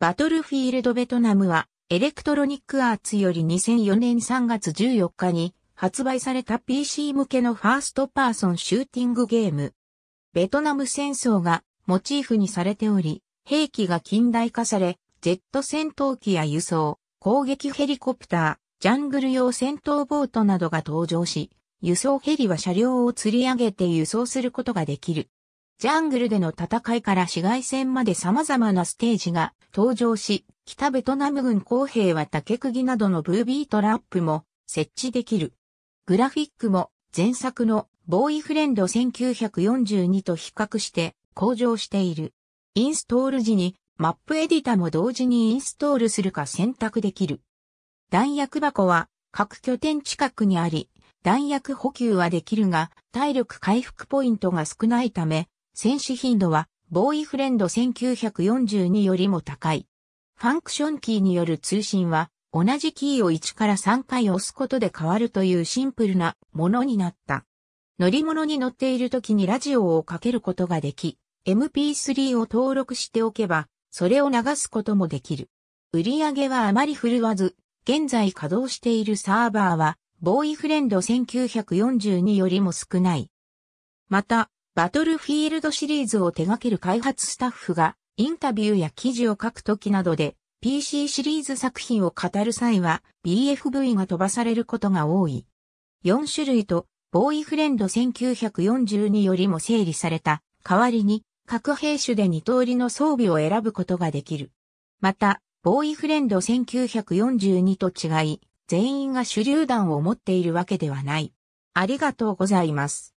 バトルフィールドベトナムは、エレクトロニックアーツより2004年3月14日に発売された PC 向けのファーストパーソンシューティングゲーム。ベトナム戦争がモチーフにされており、兵器が近代化され、ジェット戦闘機や輸送、攻撃ヘリコプター、ジャングル用戦闘ボートなどが登場し、輸送ヘリは車両を吊り上げて輸送することができる。ジャングルでの戦いから市街戦まで様々なステージが登場し、北ベトナム軍公兵は竹釘などのブービートラップも設置できる。グラフィックも前作のボーイフレンド1942と比較して向上している。インストール時にマップエディタも同時にインストールするか選択できる。弾薬箱は各拠点近くにあり、弾薬補給はできるが、体力回復ポイントが少ないため、戦死頻度は、ボーイフレンド1942よりも高い。ファンクションキーによる通信は、同じキーを1から3回押すことで変わるというシンプルなものになった。乗り物に乗っている時にラジオをかけることができ、MP3 を登録しておけば、それを流すこともできる。売り上げはあまり振るわず、現在稼働しているサーバーは、ボーイフレンド1942よりも少ない。また、バトルフィールドシリーズを手掛ける開発スタッフが、インタビューや記事を書くときなどで、PC シリーズ作品を語る際は、BFV が飛ばされることが多い。4種類と、ボーイフレンド1942よりも整理された、代わりに、各兵種で2通りの装備を選ぶことができる。また、ボーイフレンド1942と違い、全員が手榴弾を持っているわけではない。ありがとうございます。